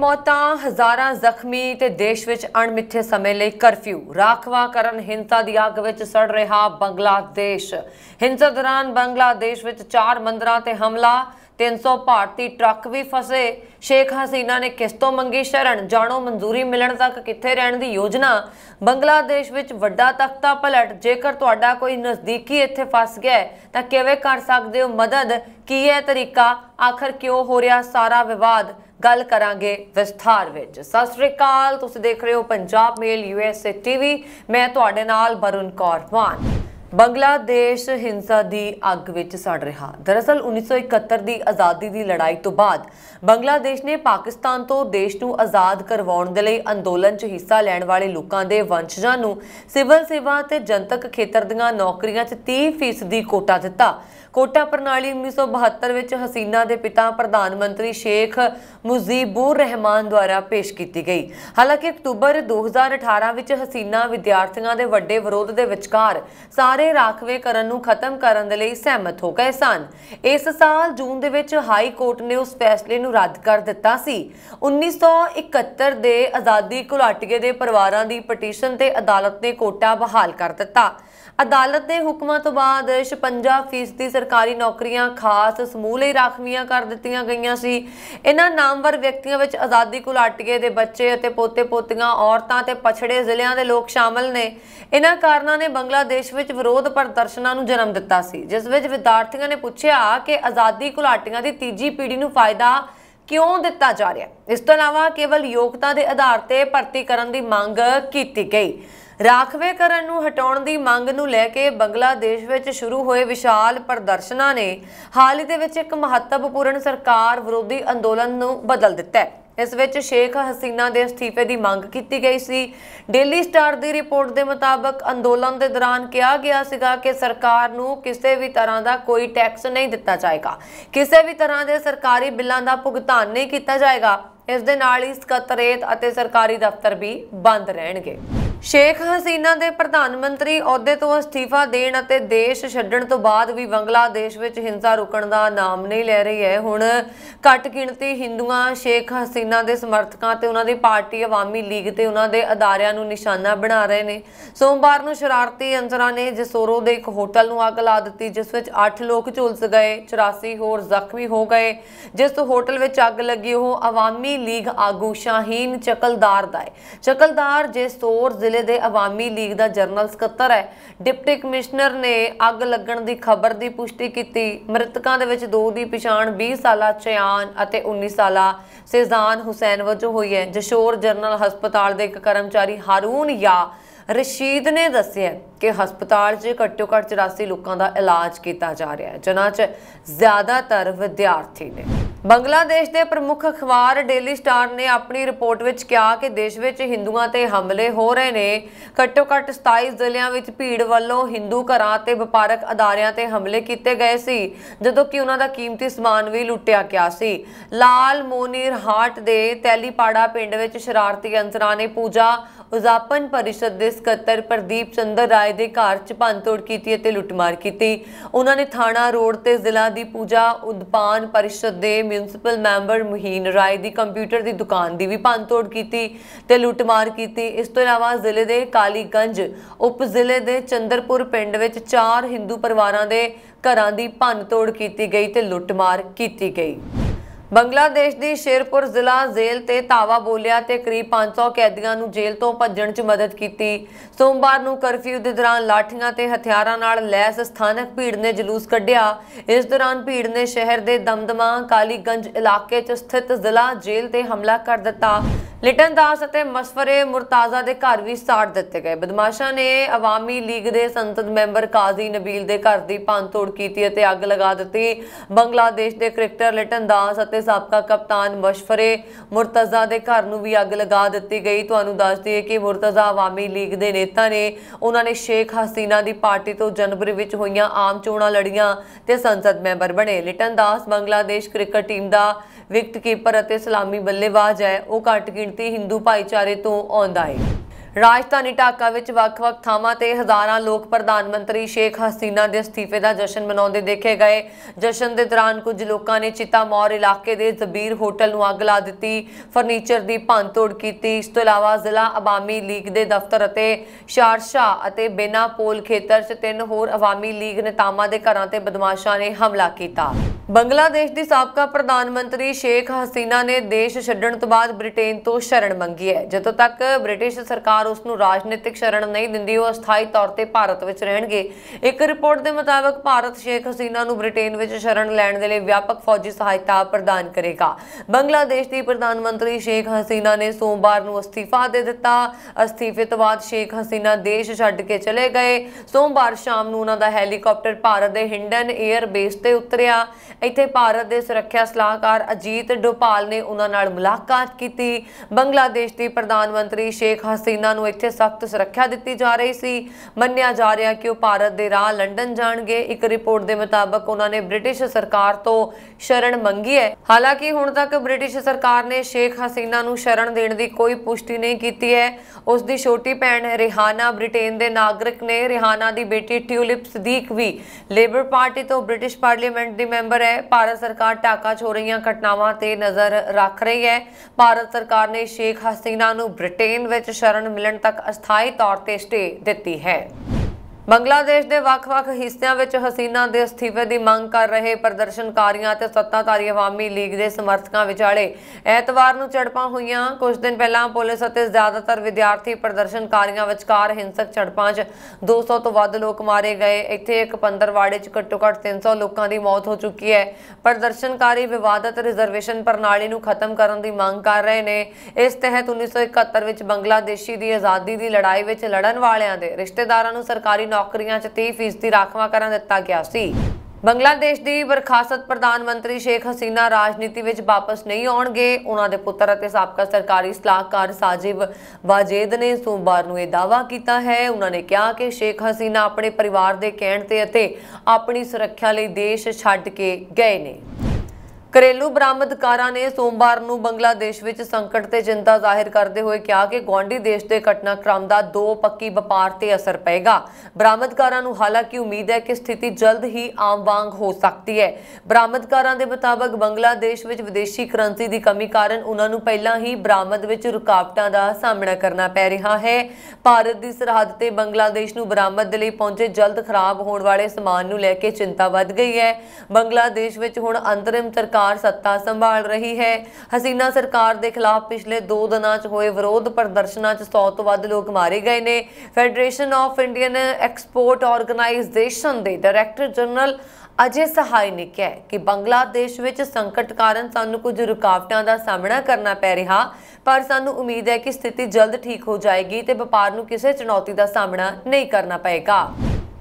ਮੌਤਾਂ ਹਜ਼ਾਰਾਂ ਜ਼ਖਮੀ ਤੇ ਦੇਸ਼ ਵਿੱਚ ਅਣਮਿੱਥੇ ਸਮੇਂ ਲਈ ਕਰਫਿਊ ਰਾਖਵਾ ਕਰਨ ਹਿੰਸਾ ਦੀ ਅੱਗ ਵਿੱਚ ਸੜ ਰਿਹਾ ਬੰਗਲਾਦੇਸ਼ ਹਿੰਸਾ ਦੌਰਾਨ ਬੰਗਲਾਦੇਸ਼ ਵਿੱਚ ਚਾਰ ਮੰਦਰਾਂ ਤੇ ਹਮਲਾ 300 ਭਾਰਤੀ ਟਰੱਕ ਵੀ ਫਸੇ ਸ਼ੇਖ ਹਸੀਨਾ ਨੇ ਕਿਸ ਤੋਂ ਮੰਗੀ ਸ਼ਰਨ ਜਾਣੋ ਮਨਜ਼ੂਰੀ ਮਿਲਣ ਤੱਕ ਕਿੱਥੇ ਰਹਿਣ ਦੀ ਯੋਜਨਾ ਬੰਗਲਾਦੇਸ਼ ਵਿੱਚ ਵੱਡਾ ਤਖਤਾ ਪਲਟ ਜੇਕਰ ਤੁਹਾਡਾ ਕੋਈ ਨਜ਼ਦੀਕੀ ਇੱਥੇ ਫਸ ਗਿਆ ਤਾਂ ਕਿਵੇਂ ਕਰ ਸਕਦੇ ਹੋ ਮਦਦ ਕੀ ਹੈ ਤਰੀਕਾ ਆਖਰ ਕਿਉਂ ਹੋ ਰਿਹਾ ਸਾਰਾ ਵਿਵਾਦ ਗੱਲ ਕਰਾਂਗੇ ਵਿਸਥਾਰ ਵਿੱਚ ਸਤਿ ਸ੍ਰੀ ਅਕਾਲ ਤੁਸੀਂ ਦੇਖ ਰਹੇ ਹੋ ਪੰਜਾਬ ਮੇਲ ਯੂਐਸਏ ਟੀਵੀ ਮੈਂ ਤੁਹਾਡੇ ਨਾਲ ਬਰੁਨ ਕੌਰ ਵਾਨ ਬੰਗਲਾਦੇਸ਼ ਹਿੰਸਾ ਦੀ ਅੱਗ ਵਿੱਚ ਸੜ ਰਿਹਾ ਦਰਅਸਲ 1971 ਦੀ ਆਜ਼ਾਦੀ ਦੀ ਲੜਾਈ ਤੋਂ ਬਾਅਦ ਬੰਗਲਾਦੇਸ਼ ਨੇ ਪਾਕਿਸਤਾਨ ਤੋਂ ਦੇਸ਼ ਨੂੰ ਆਜ਼ਾਦ ਕਰਵਾਉਣ ਦੇ ਲਈ ਅੰਦੋਲਨ 'ਚ ਹਿੱਸਾ ਲੈਣ ਵਾਲੇ ਲੋਕਾਂ ਦੇ ਵੰਸ਼ਜਾਂ ਨੂੰ ਸਿਵਲ ਸੇਵਾ ਤੇ ਜਨਤਕ ਖੇਤਰ ਦੀਆਂ ਨੌਕਰੀਆਂ 'ਚ 30% ਕੋਟਾ ਦਿੱਤਾ ਕੋਟਾ ਪ੍ਰਣਾਲੀ 1972 ਵਿੱਚ ਹਸੀਨਾ ਦੇ ਪਿਤਾ ਪ੍ਰਧਾਨ ਮੰਤਰੀ ਸ਼ੇਖ ਮੁਜੀਬੂਰ ਰਹਿਮਾਨ ਦੁਆਰਾ ਪੇਸ਼ ਕੀਤੀ ਗਈ ਹਾਲਾਂਕਿ ਅਕਤੂਬਰ 2018 ਵਿੱਚ ਹਸੀਨਾ ਵਿਦਿਆਰਥੀਆਂ ਦੇ ਵੱਡੇ ਵਿਰੋਧ ਦੇ ਵਿਚਕਾਰ ਸਾਰੇ ਰਾਖਵੇ ਕਰਨ ਨੂੰ ਖਤਮ ਕਰਨ ਦੇ ਲਈ ਸਹਿਮਤ ਹੋ ਗਏ ਸਨ ਇਸ ਸਾਲ ਜੂਨ ਦੇ ਵਿੱਚ ਹਾਈ ਕੋਰਟ ਨੇ ਉਸ ਫੈਸਲੇ ਨੂੰ ਰੱਦ ਕਰ ਦਿੱਤਾ ਸੀ 1971 ਦੇ ਆਜ਼ਾਦੀ ਘੁਲਾਟੀਏ ਦੇ ਪਰਿਵਾਰਾਂ ਦੀ ਪਟੀਸ਼ਨ ਤੇ ਅਦਾਲਤ ਨੇ ਕੋਟਾ ਬਹਾਲ ਕਰ ਦਿੱਤਾ ਅਦਾਲਤ ਦੇ ਹੁਕਮਾਂ ਤੋਂ ਬਾਅਦ 56% ਦੀ ਸਰਕਾਰੀ ਨੌਕਰੀਆਂ ਖਾਸ ਸਮੂਹ ਲਈ ਰਾਖਵੀਆਂ ਕਰ ਦਿੱਤੀਆਂ ਗਈਆਂ ਸੀ ਇਹਨਾਂ ਨਾਮਵਰ ਵਿਅਕਤੀਆਂ ਵਿੱਚ ਆਜ਼ਾਦੀ ਕੁਲਾਟੀਏ ਦੇ ਬੱਚੇ ਅਤੇ ਪੋਤੇ-ਪੋਤੀਆਂ ਔਰਤਾਂ ਤੇ ਪਛੜੇ ਜ਼ਿਲ੍ਹਿਆਂ ਦੇ ਲੋਕ ਸ਼ਾਮਲ ਨੇ ਇਹਨਾਂ ਕਾਰਨਾਂ ਨੇ ਬੰਗਲਾਦੇਸ਼ ਵਿੱਚ ਵਿਰੋਧ ਪ੍ਰਦਰਸ਼ਨਾਂ ਨੂੰ ਜਨਮ ਦਿੱਤਾ ਸੀ ਜਿਸ ਵਿੱਚ ਵਿਦਿਆਰਥੀਆਂ ਨੇ ਪੁੱਛਿਆ ਕਿ ਆਜ਼ਾਦੀ ਕੁਲਾਟੀਆਂ ਦੀ ਤੀਜੀ ਪੀੜ੍ਹੀ ਨੂੰ ਫਾਇਦਾ ਕਿਉਂ ਦਿੱਤਾ ਜਾ ਰਿਹਾ ਇਸ ਤੋਂ ਇਲਾਵਾ ਕੇਵਲ ਯੋਗਤਾ ਦੇ ਆਧਾਰ ਤੇ ਭਰਤੀ ਕਰਨ ਦੀ ਮੰਗ ਕੀਤੀ ਗਈ ਰਾਖਵੇਕਰਨ ਨੂੰ ਹਟਾਉਣ ਦੀ ਮੰਗ ਨੂੰ ਲੈ ਕੇ ਬੰਗਲਾਦੇਸ਼ ਵਿੱਚ ਸ਼ੁਰੂ ਹੋਏ ਵਿਸ਼ਾਲ ਪ੍ਰਦਰਸ਼ਨਾਂ ਨੇ ਹਾਲ ਹੀ ਦੇ ਵਿੱਚ ਇੱਕ ਮਹੱਤਵਪੂਰਨ ਸਰਕਾਰ ਵਿਰੋਧੀ ਅੰਦੋਲਨ ਨੂੰ ਬਦਲ ਦਿੱਤਾ ਹੈ ਇਸ ਵਿੱਚ ਸ਼ੇਖ ਹਸੀਨਾ ਦੇ ਅਸਤੀਫੇ ਦੀ ਮੰਗ ਕੀਤੀ ਗਈ ਸੀ ਡੇਲੀ ਸਟਾਰ ਦੀ ਰਿਪੋਰਟ ਦੇ ਮੁਤਾਬਕ ਅੰਦੋਲਨ ਦੇ ਦੌਰਾਨ ਕਿਹਾ ਗਿਆ ਸੀਗਾ ਕਿ ਸਰਕਾਰ ਨੂੰ ਕਿਸੇ ਵੀ ਤਰ੍ਹਾਂ ਦਾ ਕੋਈ ਟੈਕਸ ਨਹੀਂ ਦਿੱਤਾ ਜਾਏਗਾ ਕਿਸੇ ਵੀ ਤਰ੍ਹਾਂ ਦੇ ਸਰਕਾਰੀ ਬਿੱਲਾਂ ਦਾ ਭੁਗਤਾਨ ਨਹੀਂ ਕੀਤਾ ਜਾਏਗਾ ਇਸ ਦੇ ਨਾਲ ਹੀ ਸਕੱਤਰੇਤ ਅਤੇ ਸਰਕਾਰੀ ਦਫ਼ਤਰ ਵੀ ਬੰਦ ਰਹਿਣਗੇ ਸ਼ੇਖ ਹਸੀਨਾ ਦੇ ਪ੍ਰਧਾਨ ਮੰਤਰੀ ਅਹੁਦੇ ਤੋਂ ਅਸਤੀਫਾ ਦੇਣ ਅਤੇ ਦੇਸ਼ ਛੱਡਣ ਤੋਂ ਬਾਅਦ ਵੀ ਬੰਗਲਾਦੇਸ਼ ਵਿੱਚ ਹਿੰਸਾ ਰੁਕਣ ਦਾ ਨਾਮ ਨਹੀਂ ਲੈ ਰਹੀ ਹੈ ਹੁਣ ਘੱਟ ਗਿਣਤੀ ਹਿੰਦੂਆਂ ਸ਼ੇਖ ਹਸੀਨਾ ਦੇ ਸਮਰਥਕਾਂ ਤੇ ਉਹਨਾਂ ਦੀ ਪਾਰਟੀ ਆਵਾਮੀ ਲੀਗ ਤੇ ਉਹਨਾਂ ਦੇ ਅਦਾਰਿਆਂ ਨੂੰ ਨਿਸ਼ਾਨਾ ਬਣਾ ਰਹੇ ਨੇ ਸੋਮਵਾਰ ਨੂੰ ਸ਼ਰਾਰਤੀ ਅੰਸਰਾਂ ਨੇ ਜਸੋਰੋ ਦੇ ਇੱਕ ਹੋਟਲ ਨੂੰ ਅੱਗ ਲਾ ਦਿੱਤੀ ਜਿਸ ਵਿੱਚ 8 ਲੋਕ ਝੁਲਸ ਗਏ 84 ਹੋਰ ਜ਼ਖਮੀ ਹੋ ਗਏ ਜਿਸ ਹੋਟਲ ਵਿੱਚ ਅੱਗ ਲੱਗੀ ਉਹ ਆਵਾਮੀ ਲੀਗ ਆਗੂ ਸ਼ਾਹੀਨ ਚਕਲਦਾਰ ਦਾ ਹੈ ਚਕਲਦਾਰ ਜਸੋਰ ਜ਼ਿਲ੍ਹੇ ਦੇ ਆਵਾਮੀ ਲੀਗ ਦਾ ਜਰਨਲ ਸਕੱਤਰ ਹੈ ਡਿਪਟੀ ਕਮਿਸ਼ਨਰ ਨੇ ਅੱਗ ਲੱਗਣ ਦੀ ਖਬਰ ਦੀ ਪੁਸ਼ਟੀ ਕੀਤੀ ਮ੍ਰਿਤਕਾਂ ਦੇ ਵਿੱਚ ਦੋ ਦੀ ਪਛਾਣ 20 ਸਾਲਾ ਚਿਆਨ ਅਤੇ 19 ਸਾਲਾ ਸੇਜ਼ਾਨ ਹੁਸੈਨ ਵਜੋਂ ਹੋਈ ਹੈ ਜਸ਼ੋਰ ਜਰਨਲ ਹਸਪਤਾਲ ਦੇ ਇੱਕ ਕਰਮਚਾਰੀ ਹਾਰੂਨ ਯਾ ਰਸ਼ੀਦ ਨੇ ਦੱਸਿਆ ਕਿ ਹਸਪਤਾਲ 'ਚ ਘੱਟੋ-ਘੱਟ 84 ਲੋਕਾਂ ਦਾ ਇਲਾਜ ਕੀਤਾ ਜਾ ਰਿਹਾ ਹੈ ਜਿਨ੍ਹਾਂ 'ਚ ਜ਼ਿਆਦਾਤਰ ਵਿਦਿਆਰਥੀ ਨੇ ਬੰਗਲਾਦੇਸ਼ ਦੇ ਪ੍ਰਮੁੱਖ ਅਖਬਾਰ ਡੇਲੀ ਸਟਾਰ ਨੇ ਆਪਣੀ ਰਿਪੋਰਟ ਵਿੱਚ ਕਿਹਾ ਕਿ ਦੇਸ਼ ਵਿੱਚ ਹਿੰਦੂਆਂ ਤੇ ਹਮਲੇ ਹੋ ਰਹੇ ਨੇ ਘੱਟੋ-ਘੱਟ 27 ਜ਼ਿਲ੍ਹਿਆਂ ਵਿੱਚ ਭੀੜ ਵੱਲੋਂ ਹਿੰਦੂ ਘਰਾਂ ਤੇ ਵਪਾਰਕ ਅਦਾਰਿਆਂ ਤੇ ਹਮਲੇ ਕੀਤੇ ਗਏ ਸੀ ਜਦੋਂ ਕਿ ਉਹਨਾਂ ਦਾ ਕੀਮਤੀ ਸਮਾਨ ਵੀ ਲੁੱਟਿਆ ਗਿਆ ਸੀ ਲਾਲ ਮੋਨੀਰ ਹਾਟ ਦੇ ਤੈਲੀਪਾੜਾ ਪਿੰਡ ਵਿੱਚ ਸ਼ਰਾਰਤੀ ਅੰਸਰਾਂ ਨੇ ਪੂਜਾ ਉਜ਼ਾਪਨ ਪਰਿਸ਼ਦ ਦੇ ਸਕੱਤਰ ਪ੍ਰਦੀਪ ਚੰਦਰ ਰਾਏ ਦੇ ਘਰ 'ਚ ਭੰਨਤੋੜ ਕੀਤੀ ਅਤੇ ਲੁੱਟਮਾਰ ਕੀਤੀ ਉਹਨਾਂ ਨੇ ਥਾਣਾ ਰੋਡ ਤੇ ਜ਼ਿਲ੍ਹਾ ਦੀ ਪੂਜਾ ਉਦਪਾਨ ਪਰਿਸ਼ਦ ਦੇ ਮਿਊਨਿਸਪਲ ਮੈਂਬਰ ਮੁਹੀਨ ਰਾਏ ਦੀ ਕੰਪਿਊਟਰ ਦੀ ਦੁਕਾਨ ਦੀ ਵੀ ਭੰਨਤੋੜ ਕੀਤੀ ਤੇ ਲੁੱਟਮਾਰ ਕੀਤੀ ਇਸ ਤੋਂ ਇਲਾਵਾ ਜ਼ਿਲ੍ਹੇ ਦੇ ਕਾਲੀਗੰਜ ਉਪ ਜ਼ਿਲ੍ਹੇ ਦੇ ਚੰਦਰਪੁਰ ਪਿੰਡ ਵਿੱਚ ਚਾਰ ਹਿੰਦੂ ਪਰਿਵਾਰਾਂ ਦੇ ਘਰਾਂ ਦੀ ਭੰਨਤੋੜ ਕੀਤੀ ਗਈ ਤੇ ਲੁੱਟਮਾਰ ਕੀਤੀ ਗਈ ਬੰਗਲਾਦੇਸ਼ ਦੀ ਸ਼ੇਰਪੁਰ ਜ਼ਿਲ੍ਹਾ ਜੇਲ੍ਹ ਤੇ ਤਾਵਾ ਬੋਲਿਆ ਤੇ ਕਰੀਬ 500 ਕੈਦੀਆਂ ਨੂੰ ਜੇਲ੍ਹ ਤੋਂ ਭੱਜਣ 'ਚ ਮਦਦ ਕੀਤੀ ਸੋਮਵਾਰ ਨੂੰ ਕਰਫਿਊ ਦੇ ਦੌਰਾਨ ਲਾਠੀਆਂ ਤੇ ਹਥਿਆਰਾਂ ਨਾਲ ਲੈਸ ਸਥਾਨਕ ਭੀੜ ਨੇ ਜਲੂਸ ਕੱਢਿਆ ਇਸ ਦੌਰਾਨ ਭੀੜ ਨੇ ਸ਼ਹਿਰ ਦੇ ਦਮਦਮਾ ਕਾਲੀਗੰਜ ਇਲਾਕੇ 'ਚ ਸਥਿਤ ਜ਼ਿਲ੍ਹਾ ਜੇਲ੍ਹ ਤੇ ਹਮਲਾ ਕਰ ਦਿੱਤਾ ਲਿਟਨ ਦਾਸ ਅਤੇ ਮਸਫਰੇ ਮੁਰਤਾਜ਼ਾ ਦੇ ਘਰ ਵੀ ਸਾੜ ਦਿੱਤੇ ਗਏ ਬਦਮਾਸ਼ਾਂ ਨੇ ਆਵਾਮੀ ਲੀਗ ਦੇ ਸੰਸਦ ਮੈਂਬਰ ਕਾਜ਼ੀ ਨਬੀਲ ਦੇ ਘਰ ਦੀ ਤੋੜ ਕੀਤੀ ਅਤੇ ਅੱਗ ਲਗਾ ਦਿੱਤੀ ਬੰਗਲਾਦੇਸ਼ ਦੇ ਕ੍ਰਿਕਟਰ ਲਿਟਨ ਦਾਸ ਅਤੇ ਸਾਬਕਾ ਕਪਤਾਨ ਮਸਫਰੇ ਮੁਰਤਾਜ਼ਾ ਦੇ ਘਰ ਨੂੰ ਵੀ ਅੱਗ ਲਗਾ ਦਿੱਤੀ ਗਈ ਤੁਹਾਨੂੰ ਦੱਸ ਦਈਏ ਕਿ ਮੁਰਤਾਜ਼ਾ ਆਵਾਮੀ ਲੀਗ ਦੇ ਨੇਤਾ ਨੇ ਉਹਨਾਂ ਨੇ ਸ਼ੇਖ ਹਸੀਨਾ ਦੀ ਪਾਰਟੀ ਤੋਂ ਜਨਵਰੀ ਵਿੱਚ ਹੋਈਆਂ ਆਮ ਚੋਣਾਂ ਲੜੀਆਂ ਤੇ ਸੰਸਦ ਮੈਂਬਰ ਬਣੇ ਲਿਟਨ ਦਾਸ ਬੰਗਲਾਦੇਸ਼ ਕ੍ਰਿਕਟ ਟੀਮ ਦਾ ਵਿਕਟਕੀਪਰ ਅਤੇ ਸਲਾਮੀ ਬੱਲੇਬਾਜ਼ ਹੈ ਉਹ ਘੱਟ ਗਿਣਤੀ ਹਿੰਦੂ ਭਾਈਚਾਰੇ ਤੋਂ ਆਉਂਦਾ ਹੈ ਰਾਜਧਾਨੀ ਢਾਕਾ ਵਿੱਚ ਵੱਖ-ਵੱਖ ਥਾਵਾਂ ਤੇ ਹਜ਼ਾਰਾਂ ਲੋਕ ਪ੍ਰਧਾਨ ਮੰਤਰੀ ਸ਼ੇਖ ਹਸੀਨਾ ਦੇ ਅਸਤੀਫੇ ਦਾ ਜਸ਼ਨ ਮਨਾਉਂਦੇ ਦੇਖੇ ਗਏ ਜਸ਼ਨ ਦੇ ਦੌਰਾਨ ਕੁਝ ਲੋਕਾਂ ਨੇ ਚਿਤਾਮੌਰ ਇਲਾਕੇ ਦੇ ਜ਼ਬੀਰ ਹੋਟਲ ਨੂੰ ਅੱਗ ਲਾ ਦਿੱਤੀ ਫਰਨੀਚਰ ਦੀ ਭੰਨਤੋੜ ਕੀਤੀ ਇਸ ਤੋਂ ਇਲਾਵਾ ਜ਼ਿਲ੍ਹਾ ਆਵਾਮੀ ਲੀਗ ਦੇ ਦਫ਼ਤਰ ਅਤੇ ਸ਼ਾਰਸ਼ਾ ਅਤੇ ਬੇਨਾਪੋਲ ਖੇਤਰ 'ਚ ਤਿੰਨ ਹੋਰ ਆਵਾਮੀ ਲੀਗ ਨੇਤਾਵਾਂ ਦੇ ਘਰਾਂ ਤੇ ਬਦਮਾਸ਼ਾਂ ਨੇ ਹਮਲਾ ਕੀਤਾ ਬੰਗਲਾਦੇਸ਼ ਦੀ ਸਾਬਕਾ ਪ੍ਰਧਾਨ ਮੰਤਰੀ ਸ਼ੇਖ ਹਸੀਨਾ ਨੇ ਦੇਸ਼ ਛੱਡਣ ਤੋਂ ਬਾਅਦ ਬ੍ਰਿਟੇਨ ਤੋਂ ਸ਼ਰਣ ਮੰਗੀ ਹੈ ਜਦੋਂ ਤੱਕ ਬ੍ਰਿਟਿਸ਼ ਸਰਕਾਰ ਉਸ ਨੂੰ ਰਾਜਨੀਤਿਕ ਸ਼ਰਣ ਨਹੀਂ ਦਿੰਦੀ ਉਹ ਸਥਾਈ ਤੌਰ ਤੇ ਭਾਰਤ ਵਿੱਚ ਰਹਿਣਗੇ ਇੱਕ ਰਿਪੋਰਟ ਦੇ ਮੁਤਾਬਕ ਭਾਰਤ ਸ਼ੇਖ ਹਸੀਨਾ ਨੂੰ ਬ੍ਰਿਟੇਨ ਵਿੱਚ ਸ਼ਰਣ ਲੈਣ ਦੇ ਲਈ ਵਿਆਪਕ ਫੌਜੀ ਸਹਾਇਤਾ ਪ੍ਰਦਾਨ ਕਰੇਗਾ ਬੰਗਲਾਦੇਸ਼ ਦੀ ਪ੍ਰਧਾਨ ਮੰਤਰੀ ਸ਼ੇਖ ਹਸੀਨਾ ਨੇ ਸੋਮਵਾਰ ਨੂੰ ਅਸਤੀਫਾ ਦੇ ਦਿੱਤਾ ਅਸਤੀਫੇ ਤੋਂ ਬਾਅਦ ਸ਼ੇਖ ਹਸੀਨਾ ਦੇਸ਼ ਛੱਡ ਕੇ ਚਲੇ ਗਏ ਸੋਮਵਾਰ ਸ਼ਾਮ ਨੂੰ ਉਹਨਾਂ ਦਾ ਹੈਲੀਕਾਪਟਰ ਭਾਰਤ ਦੇ ਹਿੰਡਨ 에ਅਰ ਬੇਸ ਤੇ ਉਤਰਿਆ ਇੱਥੇ ਭਾਰਤ ਦੇ ਸੁਰੱਖਿਆ ਸਲਾਹਕਾਰ ਅਜੀਤ ਡੋਪਾਲ ਨੇ ਉਹਨਾਂ ਨਾਲ ਮੁਲਾਕਾਤ ਕੀਤੀ ਬੰਗਲਾਦੇਸ਼ ਦੀ ਪ੍ਰਧਾਨ ਮੰਤਰੀ ਸ਼ੇਖ ਹਸੀਨਾ ਨੂੰ ਇੱਥੇ ਸਖਤ ਸੁਰੱਖਿਆ ਦਿੱਤੀ ਜਾ ਰਹੀ ਸੀ ਮੰਨਿਆ ਜਾ ਰਿਹਾ ਕਿ ਉਹ ਭਾਰਤ ਦੇ ਰਾਹ ਲੰਡਨ ਜਾਣਗੇ ਇੱਕ ਰਿਪੋਰਟ ਦੇ ਮੁਤਾਬਕ ਉਹਨਾਂ ਨੇ ਬ੍ਰਿਟਿਸ਼ ਸਰਕਾਰ ਤੋਂ ਸ਼ਰਣ ਮੰਗੀ ਹੈ ਹਾਲਾਂਕਿ ਹੁਣ ਤੱਕ ਬ੍ਰਿਟਿਸ਼ ਸਰਕਾਰ ਨੇ ਸ਼ੇਖ ਹਸੀਨਾ ਨੂੰ ਸ਼ਰਣ ਦੇਣ ਦੀ ਕੋਈ ਪੁਸ਼ਟੀ ਨਹੀਂ ਕੀਤੀ ਹੈ ਉਸ ਦੀ ਛੋਟੀ ਭੈਣ ਰਿਹਾਨਾ ਬ੍ਰਿਟੇਨ ਦੇ ਨਾਗਰਿਕ ਨੇ ਰਿਹਾਨਾ ਦੀ ਬੇਟੀ ਟਿਊਲਿਪ ਸਦੀਕ ਵੀ ਲੇਬਰ ਪਾਰਟੀ ਤੋਂ ਬ੍ਰਿਟਿਸ਼ ਪਾਰਲੀਮੈਂਟ ਦੀ ਮੈਂਬਰ ਹੈ ਭਾਰਤ ਸਰਕਾਰ ਟਾਕਾ 'ਚ ਹੋ ਰਹੀਆਂ ਘਟਨਾਵਾਂ ਤੇ ਨਜ਼ਰ ਰੱਖ ਰਹੀ ਹੈ ਭਾਰਤ ਸਰਕਾਰ ਨੇ ਸ਼ੇਖ ਹਸੀਨਾ ਨੂੰ ਬ੍ਰਿਟੇਨ ਵਿੱਚ ਸ਼ਰਨ ਮਿਲਣ ਤੱਕ ਅਸਥਾਈ ਤੌਰ ਤੇ ਸਟੇ ਦਿੱਤੀ ਹੈ ਬੰਗਲਾਦੇਸ਼ ਦੇ ਵੱਖ-ਵੱਖ ਹਿੱਸਿਆਂ ਵਿੱਚ ਹਸੀਨਾ ਦੇ ਅਸਤੀਫੇ ਦੀ ਮੰਗ ਕਰ ਰਹੇ ਪ੍ਰਦਰਸ਼ਨਕਾਰੀਆਂ ਤੇ ਸੱਤਾਧਾਰੀ ਆਵਾਮੀ ਲੀਗ ਦੇ ਸਮਰਥਕਾਂ ਵਿਚਾਲੇ ਐਤਵਾਰ ਨੂੰ ਝੜਪਾਂ ਹੋਈਆਂ ਕੁਝ ਦਿਨ ਪਹਿਲਾਂ ਪੁਲਿਸ ਅਤੇ ਜ਼ਿਆਦਾਤਰ ਵਿਦਿਆਰਥੀ ਪ੍ਰਦਰਸ਼ਨਕਾਰੀਆਂ ਵਿਚਕਾਰ ਹਿੰਸਕ ਝੜਪਾਂ 'ਚ 200 ਤੋਂ ਵੱਧ ਲੋਕ ਮਾਰੇ ਗਏ ਇੱਥੇ ਇੱਕ ਪੰਦਰਵਾੜੇ 'ਚ ਘੱਟੋ-ਘੱਟ 300 ਲੋਕਾਂ ਦੀ ਮੌਤ ਹੋ ਚੁੱਕੀ ਹੈ ਪ੍ਰਦਰਸ਼ਨਕਾਰੀ ਵਿਵਾਦਤ ਰਿਜ਼ਰਵੇਸ਼ਨ ਪ੍ਰਣਾਲੀ ਨੂੰ ਖਤਮ ਕਰਨ ਦੀ ਮੰਗ ਕਰ ਰਹੇ ਨੇ ਇਸ ਤਹਿਤ 1971 ਵਿੱਚ ਬੰਗਲਾਦੇਸ਼ੀ ਦੀ ਆਜ਼ਾਦੀ ਦੀ ਲੜਾਈ ਵਿੱਚ ਲੜਨ ਵਾਲਿਆਂ ਦੇ ਰਿਸ਼ਤੇਦਾਰਾਂ ਨੂੰ ਸਰਕਾਰੀ ਨੌਕਰੀਆਂ 'ਚ 30% ਰਾਖਵਾ ਕਰਨ ਦਿੱਤਾ ਗਿਆ ਸੀ ਬੰਗਲਾਦੇਸ਼ ਦੀ ਬਰਖਾਸਤ ਪ੍ਰਧਾਨ ਮੰਤਰੀ ਸ਼ੇਖ ਹਸੀਨਾ ਰਾਜਨੀਤੀ ਵਿੱਚ ਵਾਪਸ ਨਹੀਂ ਆਉਣਗੇ ਉਹਨਾਂ ਦੇ ਪੁੱਤਰ ਅਤੇ ਸਾਬਕਾ ਸਰਕਾਰੀ ਸਲਾਹਕਾਰ ਸਾਜਿਬ ਵਾਜੇਦ ਨੇ ਸੋਮਵਾਰ ਨੂੰ ਇਹ ਦਾਵਾ ਕੀਤਾ ਹੈ ਉਹਨਾਂ ਨੇ ਕਿਹਾ ਕਿ ਸ਼ੇਖ ਹਸੀਨਾ ਆਪਣੇ ਪਰਿਵਾਰ ਦੇ ਕਹਿਣ ਤੇ ਅਤੇ ਆਪਣੀ ਸੁਰੱਖਿਆ ਲਈ ਦੇਸ਼ ਛੱਡ ਕੇ ਗਏ ਨੇ ਘਰੇਲੂ ਬਰਾਮਦਕਾਰਾਂ ਨੇ ਸੋਮਵਾਰ ਨੂੰ ਬੰਗਲਾਦੇਸ਼ ਵਿੱਚ ਸੰਕਟ ਤੇ ਚਿੰਤਾ ਜ਼ਾਹਿਰ ਕਰਦੇ ਹੋਏ ਕਿਹਾ ਕਿ ਗਵਾਂਡੀ ਦੇਸ਼ ਦੇ ਘਟਨਾਕ੍ਰਮ ਦਾ ਦੋ ਪੱਕੀ ਵਪਾਰ ਤੇ ਅਸਰ ਪਏਗਾ ਬਰਾਮਦਕਾਰਾਂ ਨੂੰ ਹਾਲਾਂਕਿ ਉਮੀਦ ਹੈ ਕਿ ਸਥਿਤੀ ਜਲਦ ਹੀ ਆਮ ਵਾਂਗ ਹੋ ਸਕਦੀ ਹੈ ਬਰਾਮਦਕਾਰਾਂ ਦੇ ਮੁਤਾਬਕ ਬੰਗਲਾਦੇਸ਼ ਵਿੱਚ ਵਿਦੇਸ਼ੀ ਕਰੰਸੀ ਦੀ ਕਮੀ ਕਾਰਨ ਉਹਨਾਂ ਨੂੰ ਪਹਿਲਾਂ ਹੀ ਬਰਾਮਦ ਵਿੱਚ ਰੁਕਾਵਟਾਂ ਦਾ ਸਾਹਮਣਾ ਕਰਨਾ ਪੈ ਰਿਹਾ ਹੈ ਭਾਰਤ ਦੀ ਸਰਹੱਦ ਤੇ ਬੰਗਲਾਦੇਸ਼ ਨੂੰ ਬਰਾਮਦ ਦੇ ਲਈ ਪਹੁੰਚੇ ਜਲਦ ਖਰਾਬ ਹੋਣ ਵਾਲੇ ਸਮਾਨ ਨੂੰ ਲੈ ਕੇ ਚਿੰਤਾ ਵੱਧ ਗਈ ਹੈ ਬੰਗਲਾਦੇਸ਼ ਵਿੱਚ ਹੁਣ ਅੰਤਰਿਮ ਸਰਕਾਰ ਸਰਕਾਰ ਸੱਤਾ ਸੰਭਾਲ ਰਹੀ ਹੈ ਹਸੀਨਾ ਸਰਕਾਰ ਦੇ ਖਿਲਾਫ ਪਿਛਲੇ 2 ਦਿਨਾਂ 'ਚ ਹੋਏ ਵਿਰੋਧ ਪ੍ਰਦਰਸ਼ਨਾਂ 'ਚ 100 ਤੋਂ ਵੱਧ ਲੋਕ ਮਾਰੇ ਗਏ ਨੇ Federation of Indian export organisation ਦੇ ਡਾਇਰੈਕਟਰ ਜਨਰਲ ਅਜੇ ਸਹਾਈ ਨੇ ਕਿਹਾ ਕਿ ਬੰਗਲਾਦੇਸ਼ ਵਿੱਚ ਸੰਕਟ ਕਾਰਨ ਸਾਨੂੰ ਕੁਝ ਰੁਕਾਵਟਾਂ ਦਾ ਸਾਹਮਣਾ ਕਰਨਾ ਪੈ ਰਿਹਾ ਪਰ ਸਾਨੂੰ ਉਮੀਦ ਹੈ ਕਿ ਸਥਿਤੀ ਜਲਦ ਠੀਕ ਹੋ ਜਾਏਗੀ ਤੇ ਵਪਾਰ ਨੂੰ ਕਿਸੇ ਚੁਣੌਤੀ ਦਾ ਸਾਹਮਣਾ ਨਹੀਂ ਕਰਨਾ ਪਏਗਾ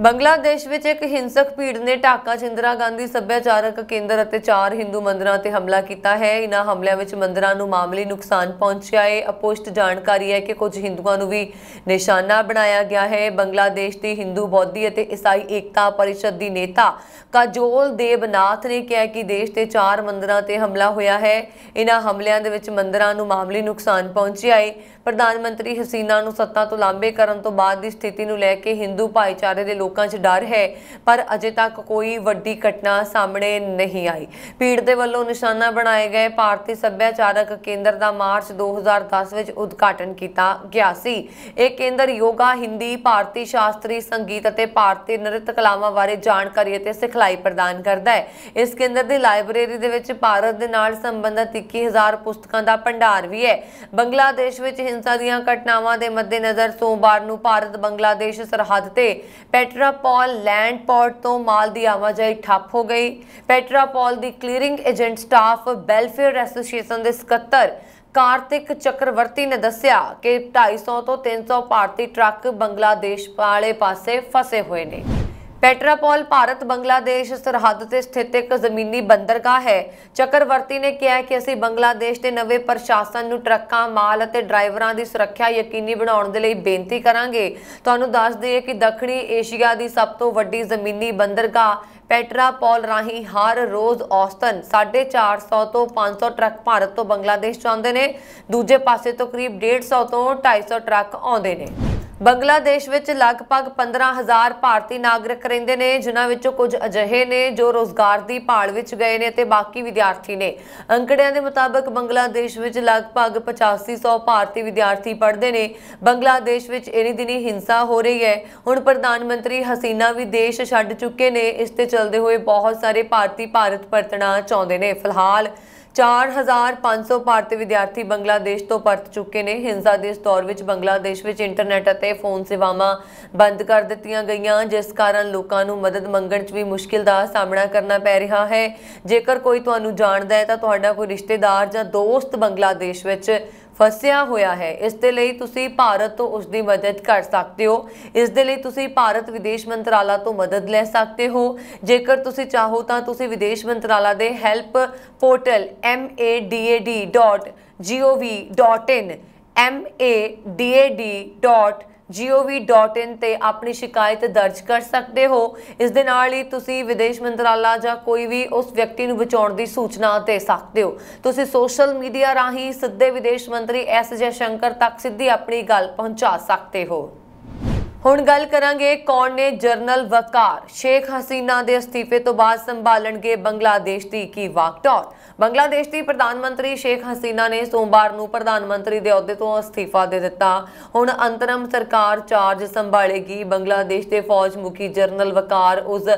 ਬੰਗਲਾਦੇਸ਼ ਵਿੱਚ ਇੱਕ ਹਿੰਸਕ ਭੀੜ ਨੇ ਢਾਕਾ ਚਿੰਦਰਾ ਗਾਂਧੀ ਸੱਭਿਆਚਾਰਕ ਕੇਂਦਰ ਅਤੇ ਚਾਰ ਹਿੰਦੂ ਮੰਦਰਾਂ ਤੇ ਹਮਲਾ ਕੀਤਾ ਹੈ ਇਨ੍ਹਾਂ ਹਮਲਿਆਂ ਵਿੱਚ ਮੰਦਰਾਂ ਨੂੰ ਮਾਮੂਲੀ ਨੁਕਸਾਨ ਪਹੁੰਚਿਆ ਹੈ ਅਪੋਸਟ ਜਾਣਕਾਰੀ ਹੈ ਕਿ ਕੁਝ ਹਿੰਦੂਆਂ ਨੂੰ ਵੀ ਨਿਸ਼ਾਨਾ ਬਣਾਇਆ ਗਿਆ ਹੈ ਬੰਗਲਾਦੇਸ਼ ਦੀ ਹਿੰਦੂ ਬੌਧੀ ਅਤੇ ਈਸਾਈ ਏਕਤਾ ਪਰਿਸ਼ਦ ਦੀ ਨੇਤਾ ਕਾਜੋਲ ਦੇਵਨਾਥ ਨੇ ਕਿਹਾ ਕਿ ਦੇਸ਼ ਦੇ ਚਾਰ ਮੰਦਰਾਂ ਤੇ ਹਮਲਾ ਹੋਇਆ ਹੈ ਇਨ੍ਹਾਂ ਹਮਲਿਆਂ ਦੇ ਵਿੱਚ ਮੰਦਰਾਂ ਨੂੰ ਮਾਮੂਲੀ ਨੁਕਸਾਨ ਪਹੁੰਚਿਆ ਹੈ ਪ੍ਰਧਾਨ ਮੰਤਰੀ ਹਸੀਨਾ ਨੂੰ ਸੱਤਾ ਤੋਂ ਲਾਂਬੇ ਕਰਨ ਤੋਂ ਬਾਅਦ ਦੀ ਸਥਿਤੀ ਨੂੰ ਲੈ ਕੇ ਹਿੰਦੂ ਭਾਈਚਾਰੇ ਦੇ ਲੋਕਾਂ 'ਚ ਡਰ ਹੈ ਪਰ ਅਜੇ ਤੱਕ ਕੋਈ ਵੱਡੀ ਘਟਨਾ ਸਾਹਮਣੇ ਨਹੀਂ ਆਈ ਪੀੜ ਦੇ ਵੱਲੋਂ ਨਿਸ਼ਾਨਾ ਬਣਾਏ ਗਏ ਭਾਰਤੀ ਸੱਭਿਆਚਾਰਕ ਕੇਂਦਰ ਦਾ ਮਾਰਚ 2010 ਵਿੱਚ ਉਦਘਾਟਨ ਕੀਤਾ ਗਿਆ ਸੀ ਇਹ ਕੇਂਦਰ ਯੋਗਾ ਹਿੰਦੀ ਭਾਰਤੀ ਸ਼ਾਸਤਰੀ ਸੰਗੀਤ ਅਤੇ ਭਾਰਤੀ ਨ੍ਰਿਤ ਕਲਾਵਾਂ ਬਾਰੇ ਜਾਣਕਾਰੀ ਅਤੇ ਸਿਖਲਾਈ ਪ੍ਰਦਾਨ ਕਰਦਾ ਹੈ ਇਸ ਕੇਂਦਰ ਦੀ ਲਾਇਬ੍ਰੇਰੀ ਦੇ ਵਿੱਚ ਭਾਰਤ ਦੇ ਨਾਲ ਸੰਬੰਧਿਤ 21000 ਪੁਸਤਕਾਂ ਦਾ ਭੰਡਾਰ ਵੀ ਹੈ ਬੰਗਲਾਦੇਸ਼ ਵਿੱਚ ਹਿੰਸਾ ਦੀਆਂ ਘਟਨਾਵਾਂ ਦੇ ਮੱਦੇਨਜ਼ਰ ਸੋਮਵਾਰ ਨੂੰ ਭਾਰਤ ਬੰਗਲਾਦੇਸ਼ ਸਰਹੱਦ ਤੇ ਪੈਟਰਾਪੋਲ ਲੈਂਡ ਪੋਰਟ ਤੋਂ ਮਾਲ ਦੀ ਆਵਾਜਾਈ ਠੱਪ ਹੋ ਗਈ ਪੈਟਰਾਪੋਲ ਦੀ clearing agent staff welfare association ਦੇ ਸਕੱਤਰ ਕਾਰਤਿਕ ਚੱਕਰਵਰਤੀ ਨੇ ਦੱਸਿਆ ਕਿ 250 ਤੋਂ 300 ਭਾਰਤੀ ਟਰੱਕ ਬੰਗਲਾਦੇਸ਼ ਵਾਲੇ ਪਾਸੇ ਫਸੇ ਹੋਏ ਨੇ ਪੈਟਰਾਪੋਲ ਭਾਰਤ ਬੰਗਲਾਦੇਸ਼ ਸਰਹੱਦ ਤੇ ਸਥਿਤ ਇੱਕ ਜ਼ਮੀਨੀ ਬੰਦਰਗਾਹ ਹੈ ਚੱਕਰਵਰਤੀ ਨੇ ਕਿਹਾ ਕਿ ਅਸੀਂ ਬੰਗਲਾਦੇਸ਼ ਦੇ ਨਵੇਂ ਪ੍ਰਸ਼ਾਸਨ ਨੂੰ ਟਰੱਕਾਂ ਮਾਲ ਅਤੇ ਡਰਾਈਵਰਾਂ ਦੀ ਸੁਰੱਖਿਆ ਯਕੀਨੀ ਬਣਾਉਣ ਦੇ ਲਈ ਬੇਨਤੀ ਕਰਾਂਗੇ ਤੁਹਾਨੂੰ ਦੱਸ ਦਈਏ ਕਿ ਦੱਖਣੀ ਏਸ਼ੀਆ ਦੀ ਸਭ ਤੋਂ ਵੱਡੀ ਜ਼ਮੀਨੀ ਬੰਦਰਗਾਹ ਪੈਟਰਾਪੋਲ ਰਾਹੀਂ ਹਰ ਰੋਜ਼ ਔਸਤਨ 450 ਤੋਂ 500 ਟਰੱਕ ਭਾਰਤ ਤੋਂ ਬੰਗਲਾਦੇਸ਼ ਜਾਂਦੇ ਨੇ ਦੂਜੇ ਪਾਸੇ ਤੋਂ ਕਰੀਬ 150 ਤੋਂ 250 ਟਰੱਕ ਆਉਂਦੇ ਨੇ ਬੰਗਲਾਦੇਸ਼ ਵਿੱਚ ਲਗਭਗ 15000 ਭਾਰਤੀ ਨਾਗਰਿਕ ਰਹਿੰਦੇ ਨੇ ਜਿਨ੍ਹਾਂ ਵਿੱਚੋਂ ਕੁਝ ਅਜਿਹੇ ਨੇ ਜੋ ਰੋਜ਼ਗਾਰ ਦੀ ਭਾਲ ਵਿੱਚ ਗਏ ਨੇ ਤੇ ਬਾਕੀ ਵਿਦਿਆਰਥੀ ਨੇ ਅੰਕੜਿਆਂ ਦੇ ਮੁਤਾਬਕ ਬੰਗਲਾਦੇਸ਼ ਵਿੱਚ ਲਗਭਗ 8500 ਭਾਰਤੀ ਵਿਦਿਆਰਥੀ ਪੜ੍ਹਦੇ ਨੇ ਬੰਗਲਾਦੇਸ਼ ਵਿੱਚ ਇਨੀ ਦਿਨੀ ਹਿੰਸਾ ਹੋ ਰਹੀ ਹੈ ਹੁਣ ਪ੍ਰਧਾਨ ਮੰਤਰੀ ਹਸੀਨਾ ਵੀ ਦੇਸ਼ ਛੱਡ ਚੁੱਕੇ ਨੇ ਇਸ ਤੇ ਚੱਲਦੇ ਹੋਏ ਬਹੁਤ ਸਾਰੇ ਭਾਰਤੀ ਭਾਰਤ ਪਰਤਣਾ ਚਾਹੁੰਦੇ ਨੇ ਫਿਲਹਾਲ 4500 ਭਾਰਤੀ ਵਿਦਿਆਰਥੀ ਬੰਗਲਾਦੇਸ਼ ਤੋਂ ਪਰਤ ਚੁੱਕੇ ਨੇ ਹਿੰਸਾ ਦੇ ਇਸ ਦੌਰ ਵਿੱਚ ਬੰਗਲਾਦੇਸ਼ ਵਿੱਚ ਇੰਟਰਨੈਟ ਅਤੇ ਫੋਨ ਸੇਵਾਵਾਂ ਬੰਦ ਕਰ ਦਿੱਤੀਆਂ ਗਈਆਂ ਜਿਸ ਕਾਰਨ ਲੋਕਾਂ ਨੂੰ ਮਦਦ ਮੰਗਣ 'ਚ ਵੀ ਮੁਸ਼ਕਿਲ ਦਾ ਸਾਹਮਣਾ ਕਰਨਾ ਪੈ ਰਿਹਾ ਹੈ ਜੇਕਰ ਕੋਈ ਤੁਹਾਨੂੰ ਜਾਣਦਾ ਹੈ ਤਾਂ ਤੁਹਾਡਾ ਕੋਈ ਰਿਸ਼ਤੇਦਾਰ ਜਾਂ ਦੋਸਤ ਬੰਗਲਾਦੇਸ਼ ਵਿੱਚ ਫਸਿਆ ਹੋਇਆ ਹੈ ਇਸ ਦੇ ਲਈ ਤੁਸੀਂ ਭਾਰਤ ਤੋਂ ਉਸ ਦੀ ਮਦਦ ਕਰ ਸਕਦੇ ਹੋ ਇਸ ਦੇ ਲਈ ਤੁਸੀਂ ਭਾਰਤ ਵਿਦੇਸ਼ ਮੰਤਰਾਲਾ ਤੋਂ ਮਦਦ ਲੈ ਸਕਦੇ ਹੋ ਜੇਕਰ ਤੁਸੀਂ ਚਾਹੋ ਤਾਂ ਤੁਸੀਂ ਵਿਦੇਸ਼ ਮੰਤਰਾਲਾ ਦੇ help portal madad.gov.in madad. gov.in ਤੇ ਆਪਣੀ ਸ਼ਿਕਾਇਤ ਦਰਜ ਕਰ ਸਕਦੇ ਹੋ ਇਸ ਦੇ ਨਾਲ ਹੀ ਤੁਸੀਂ ਵਿਦੇਸ਼ ਮੰਤਰਾਲਾ ਜਾਂ ਕੋਈ ਵੀ ਉਸ ਵਿਅਕਤੀ ਨੂੰ ਬਚਾਉਣ ਦੀ ਸੂਚਨਾ ਦੇ ਸਕਦੇ ਹੋ ਤੁਸੀਂ ਸੋਸ਼ਲ ਮੀਡੀਆ ਰਾਹੀਂ ਸਿੱਧੇ ਵਿਦੇਸ਼ ਮੰਤਰੀ ਐਸ ਜੇ ਸ਼ੰਕਰ ਤੱਕ ਸਿੱਧੀ ਆਪਣੀ ਗੱਲ ਪਹੁੰਚਾ ਸਕਦੇ ਹੋ ਹੁਣ ਗੱਲ ਕਰਾਂਗੇ ਕੌਣ ਨੇ ਜਰਨਲ ਵਕਾਰ ਸ਼ੇਖ ਹਸੀਨਾ ਦੇ ਅਸਤੀਫੇ ਤੋਂ ਬਾਅਦ ਸੰਭਾਲਣਗੇ ਬੰਗਲਾਦੇਸ਼ ਦੀ ਕੀ ਵਾਕਟੌਰ ਬੰਗਲਾਦੇਸ਼ ਦੀ ਪ੍ਰਧਾਨ ਮੰਤਰੀ ਸ਼ੇਖ ਹਸੀਨਾ ਨੇ ਸੋਮਵਾਰ ਨੂੰ ਪ੍ਰਧਾਨ ਮੰਤਰੀ ਦੇ ਅਹੁਦੇ ਤੋਂ ਅਸਤੀਫਾ ਦੇ ਦਿੱਤਾ ਹੁਣ ਅੰਤਰਮ ਸਰਕਾਰ ਚਾਰਜ ਸੰਭਾਲੇਗੀ ਬੰਗਲਾਦੇਸ਼ ਦੇ ਫੌਜ ਮੁਖੀ ਜਨਰਲ ਵਕਾਰ ਉਸ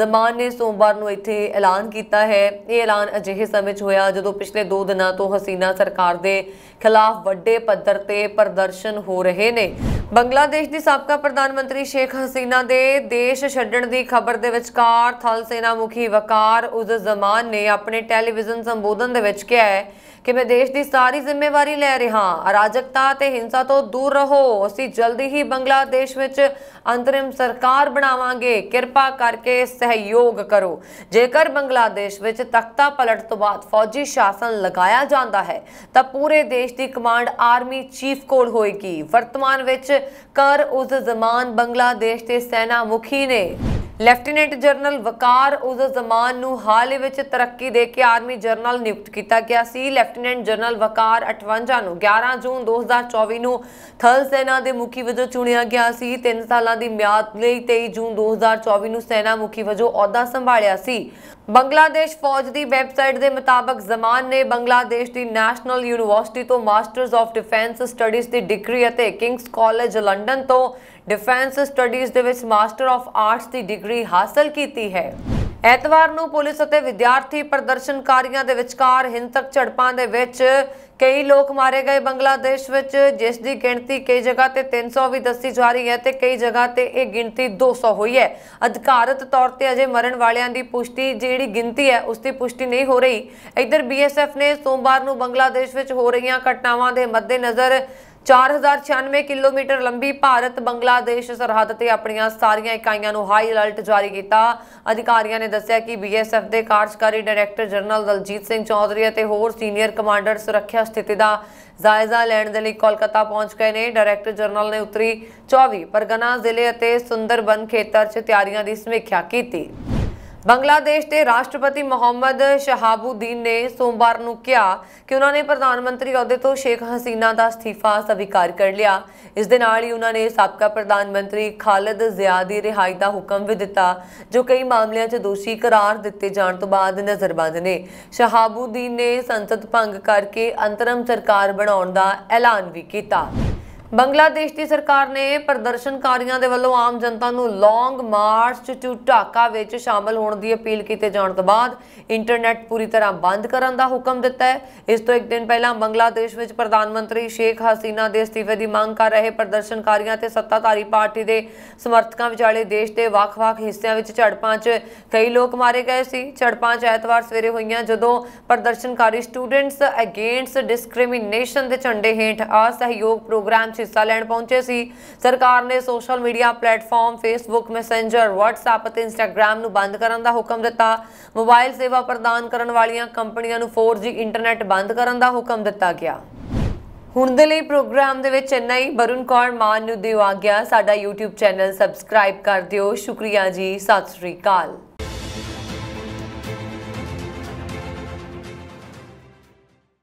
ਜ਼ਮਾਨ ਨੇ ਸੋਮਵਾਰ ਨੂੰ ਇੱਥੇ ਐਲਾਨ ਕੀਤਾ ਹੈ ਇਹ ਐਲਾਨ ਅਜਿਹੇ ਸਮੇਂ 'ਚ ਹੋਇਆ ਜਦੋਂ ਪਿਛਲੇ 2 ਦਿਨਾਂ ਤੋਂ ਹਸੀਨਾ ਸਰਕਾਰ ਦੇ ਖਿਲਾਫ ਵੱਡੇ ਪੱਧਰ ਤੇ ਪ੍ਰਦਰਸ਼ਨ ਹੋ ਰਹੇ ਨੇ ਬੰਗਲਾਦੇਸ਼ ਦੀ ਸਾਬਕਾ ਪ੍ਰਧਾਨ ਮੰਤਰੀ ਸ਼ੇਖ ਹਸੀਨਾ ਦੇ ਦੇਸ਼ ਛੱਡਣ ਦੀ ਖਬਰ ਦੇ ਵਿਚਕਾਰ ਥਲ ਸੈਨਾ ਮੁਖੀ ਵਕਾਰ ਉਜ਼ ਜ਼ਮਾਨ ਨੇ ਆਪਣੇ ਟੈਲੀਵਿਜ਼ਨ ਸੰਬੋਧਨ ਦੇ ਵਿੱਚ ਕਿਹਾ ਹੈ ਕਿ ਮੈਂ ਦੇਸ਼ ਦੀ ਸਾਰੀ ਜ਼ਿੰਮੇਵਾਰੀ ਲੈ ਰਿਹਾ ਅਰਾਜਕਤਾ ਤੇ ਹਿੰਸਾ ਤੋਂ ਦੂਰ ਰਹੋ ਅਸੀਂ ਜਲਦੀ ਹੀ ਬੰਗਲਾਦੇਸ਼ ਵਿੱਚ ਅੰਤਰਿਮ ਸਰਕਾਰ ਬਣਾਵਾਂਗੇ ਕਿਰਪਾ ਕਰਕੇ ਸਹਿਯੋਗ ਕਰੋ ਜੇਕਰ ਬੰਗਲਾਦੇਸ਼ ਵਿੱਚ ਤਖਤਾ ਪਲਟ ਤੋਂ ਬਾਅਦ ਫੌਜੀ ਸ਼ਾਸਨ ਲਗਾਇਆ ਜਾਂਦਾ ਹੈ ਤਾਂ ਪੂਰੇ ਦੇਸ਼ ਦੀ ਕਮਾਂਡ ਆਰਮੀ ਚੀਫ ਕੋਲ ਹੋਏਗੀ ਵਰਤਮਾਨ ਵਿੱਚ ਕਰ ਉਸ ਜ਼ਮਾਨ ਬੰਗਲਾਦੇਸ਼ ਦੇ ਸੈਨਾ ਮੁਖੀ ਨੇ ਲੈਫਟੀਨੈਂਟ ਜਨਰਲ ਵਕਾਰ ਉਸ ਜ਼ਮਾਨ ਨੂੰ ਹਾਲ ਵਿੱਚ ਤਰੱਕੀ ਦੇ ਕੇ ਆਰਮੀ ਜਨਰਲ ਨਿਯੁਕਤ ਕੀਤਾ ਗਿਆ ਸੀ ਲੈਫਟੀਨੈਂਟ ਜਨਰਲ ਵਕਾਰ 58 ਨੂੰ 11 ਜੂਨ 2024 ਨੂੰ ਥਲ ਸੈਨਾ ਦੇ ਮੁਖੀ ਵਜੋਂ ਚੁਣਿਆ ਗਿਆ ਸੀ 3 ਸਾਲਾਂ ਦੀ ਮਿਆਦ ਲਈ 23 ਜੂਨ 2024 ਨੂੰ ਸੈਨਾ ਮੁਖੀ ਵਜੋਂ ਅਹੁਦਾ ਸੰਭਾਲਿਆ ਸੀ ਬੰਗਲਾਦੇਸ਼ ਫੌਜ ਦੀ ਵੈਬਸਾਈਟ ਦੇ ਮੁਤਾਬਕ ਜ਼ਮਾਨ ਨੇ ਬੰਗਲਾਦੇਸ਼ ਦੀ ਨੈਸ਼ਨਲ ਯੂਨੀਵਰਸਿਟੀ ਤੋਂ ਮਾਸਟਰਸ ਆਫ ਡਿਫੈਂਸ ਸਟੱਡੀਜ਼ ਦੀ ਡਿਗਰੀ ਅਤੇ ਕਿੰਗਸ ਕਾਲਜ ਲੰਡਨ ਤੋਂ ਡਿਫੈਂਸ ਸਟੱਡੀਜ਼ ਦੇ ਵਿੱਚ ਮਾਸਟਰ ਆਫ ਆਰਟਸ ਦੀ ਡਿਗਰੀ ਹਾਸਲ ਕੀਤੀ ਹੈ ਐਤਵਾਰ ਨੂੰ ਪੁਲਿਸ ਅਤੇ ਵਿਦਿਆਰਥੀ ਪ੍ਰਦਰਸ਼ਨਕਾਰੀਆਂ ਦੇ ਵਿਚਕਾਰ ਹਿੰਸਕ ਝੜਪਾਂ ਦੇ ਵਿੱਚ ਕਈ ਲੋਕ ਮਾਰੇ ਗਏ ਬੰਗਲਾਦੇਸ਼ ਵਿੱਚ ਜਿਸ ਦੀ ਗਿਣਤੀ ਕਈ ਜਗ੍ਹਾ ਤੇ 300 ਵੀ ਦੱਸੀ ਜਾ ਰਹੀ ਹੈ ਤੇ ਕਈ ਜਗ੍ਹਾ ਤੇ ਇਹ ਗਿਣਤੀ 200 ਹੋਈ ਹੈ ਅਧਿਕਾਰਤ ਤੌਰ ਤੇ ਅਜੇ ਮਰਨ ਵਾਲਿਆਂ ਦੀ ਪੁਸ਼ਟੀ ਜਿਹੜੀ ਗਿਣਤੀ ਹੈ ਉਸ ਦੀ ਪੁਸ਼ਟੀ ਨਹੀਂ ਹੋ ਰਹੀ ਇਧਰ ਬੀਐਸਐਫ ਨੇ ਸੋਮਵਾਰ ਨੂੰ ਬੰਗਲਾਦੇਸ਼ ਵਿੱਚ ਹੋ ਰਹੀਆਂ ਘਟਨਾਵਾਂ ਦੇ ਮੱਦੇਨਜ਼ਰ 4096 ਕਿਲੋਮੀਟਰ ਲੰਬੀ ਭਾਰਤ ਬੰਗਲਾਦੇਸ਼ ਸਰਹੱਦ ਤੇ ਆਪਣੀਆਂ ਸਾਰੀਆਂ ਇਕਾਈਆਂ ਨੂੰ ਹਾਈ ਅਲਰਟ ਜਾਰੀ ਕੀਤਾ ਅਧਿਕਾਰੀਆਂ ਨੇ ਦੱਸਿਆ ਕਿ ਬੀਐਸਐਫ ਦੇ ਕਾਰਜਕਾਰੀ ਡਾਇਰੈਕਟਰ ਜਨਰਲ ਦਲਜੀਤ ਸਿੰਘ ਚੌਧਰੀ ਅਤੇ ਹੋਰ ਸੀਨੀਅਰ ਕਮਾਂਡਰ ਸੁਰੱਖਿਆ ਸਥਿਤੀ ਦਾ ਜਾਇਜ਼ਾ ਲੈਣ ਦੇ ਲਈ ਕੋਲਕਾਤਾ ਪਹੁੰਚ ਗਏ ਨੇ ਡਾਇਰੈਕਟਰ ਜਨਰਲ ਨੇ ਉਤਰੀ 24 ਪਰਗਨਾ ਜ਼ਿਲ੍ਹੇ ਅਤੇ ਸੁੰਦਰਬਨ ਖੇਤਰ 'ਚ ਤਿਆਰੀਆਂ ਦੀ ਸਮੀਖਿਆ ਕੀਤੀ ਬੰਗਲਾਦੇਸ਼ ਦੇ ਰਾਸ਼ਟਰਪਤੀ ਮੁਹੰਮਦ ਸ਼ਹਾਬੂਦੀਨ ਨੇ ਸੋਮਵਾਰ ਨੂੰ ਕਿਹਾ ਕਿ ਉਹਨਾਂ ਨੇ ਪ੍ਰਧਾਨ ਮੰਤਰੀ ਅਹੁਦੇ ਤੋਂ ਸ਼ੇਖ ਹਸੀਨਾ ਦਾ ਅਸਤੀਫਾ ਸਵੀਕਾਰ ਕਰ ਲਿਆ ਇਸ ਦੇ ਨਾਲ ਹੀ ਉਹਨਾਂ ਨੇ ਸਾਬਕਾ ਪ੍ਰਧਾਨ ਮੰਤਰੀ ਖਾਲਦ ਜ਼ਿਆਦ ਦੀ ਰਿਹਾਈ ਦਾ ਹੁਕਮ ਵੀ ਦਿੱਤਾ ਜੋ ਕਈ ਮਾਮਲਿਆਂ 'ਚ ਦੋਸ਼ੀ ਕਰਾਰ ਦਿੱਤੇ ਜਾਣ ਤੋਂ ਬਾਅਦ ਨਜ਼ਰਬੰਦ ਨੇ ਸ਼ਹਾਬੂਦੀਨ ਨੇ ਸੰਸਦ ਭੰਗ ਕਰਕੇ ਅੰਤਰਮ ਸਰਕਾਰ ਬਣਾਉਣ ਦਾ ਐਲਾਨ ਵੀ ਕੀਤਾ ਬੰਗਲਾਦੇਸ਼ ਦੀ ਸਰਕਾਰ ਨੇ ਪ੍ਰਦਰਸ਼ਨਕਾਰੀਆਂ ਦੇ ਵੱਲੋਂ ਆਮ ਜਨਤਾ ਨੂੰ ਲੌਂਗ ਮਾਰਚ ਟੂ ਢਾਕਾ ਵਿੱਚ ਸ਼ਾਮਲ ਹੋਣ ਦੀ ਅਪੀਲ ਕੀਤੇ ਜਾਣ ਤੋਂ ਬਾਅਦ ਇੰਟਰਨੈਟ ਪੂਰੀ ਤਰ੍ਹਾਂ ਬੰਦ ਕਰਨ ਦਾ ਹੁਕਮ ਦਿੱਤਾ ਹੈ ਇਸ ਤੋਂ ਇੱਕ ਦਿਨ ਪਹਿਲਾਂ ਬੰਗਲਾਦੇਸ਼ ਵਿੱਚ ਪ੍ਰਧਾਨ ਮੰਤਰੀ ਸ਼ੇਖ ਹਸੀਨਾ ਦੇ ਅਸਤੀਫੇ ਦੀ ਮੰਗ ਕਰ ਰਹੇ ਪ੍ਰਦਰਸ਼ਨਕਾਰੀਆਂ ਤੇ ਸੱਤਾਧਾਰੀ ਪਾਰਟੀ ਦੇ ਸਮਰਥਕਾਂ ਵਿਚਾਲੇ ਦੇਸ਼ ਦੇ ਵੱਖ-ਵੱਖ ਹਿੱਸਿਆਂ ਵਿੱਚ ਝੜਪਾਂ 'ਚ ਕਈ ਲੋਕ ਮਾਰੇ ਗਏ ਸੀ ਝੜਪਾਂ 'ਚ ਐਤਵਾਰ ਸਵੇਰੇ ਹੋਈਆਂ ਜਦੋਂ ਪ੍ਰਦਰਸ਼ਨਕਾਰੀ ਸਟੂਡੈਂਟਸ ਅਗੇਂਸਟ ਡਿਸਕ੍ਰਿਮੀਨੇਸ਼ਨ ਦੇ ਝੰਡੇ ਹੇਠ ਸਹਿਯੋਗ ਪ੍ਰੋਗਰਾਮ 'ਚ ਹਿੱਸਾ ਲੈਣ ਪਹੁੰਚੇ ਸੀ ਸਰਕਾਰ ਨੇ social media platform Facebook Messenger WhatsApp ਅਤੇ Instagram ਨੂੰ ਬੰਦ ਕਰਨ ਦਾ ਹੁਕਮ ਦਿੱਤਾ ਮੋਬਾਈਲ ਸੇਵਾ ਪ੍ਰਦਾਨ ਕਰਨ ਵਾਲੀਆਂ ਕੰਪਨੀਆਂ ਨੂੰ 4G ਇੰਟਰਨੈਟ ਬੰਦ ਕਰਨ ਦਾ ਹੁਕਮ ਦਿੱਤਾ ਗਿਆ ਹੁਣ ਦੇ ਲਈ ਪ੍ਰੋਗਰਾਮ ਦੇ ਵਿੱਚ ਇੰਨਾ ਹੀ ਬਰੁਨ ਕੌਰ ਮਾਨ ਨੂੰ ਦਿਵਾ ਗਿਆ ਸਾਡਾ YouTube ਚੈਨਲ ਸਬਸਕ੍ਰਾਈਬ ਕਰ ਦਿਓ ਸ਼ੁਕਰੀਆ ਜੀ ਸਤਿ ਸ੍ਰੀ ਅਕਾਲ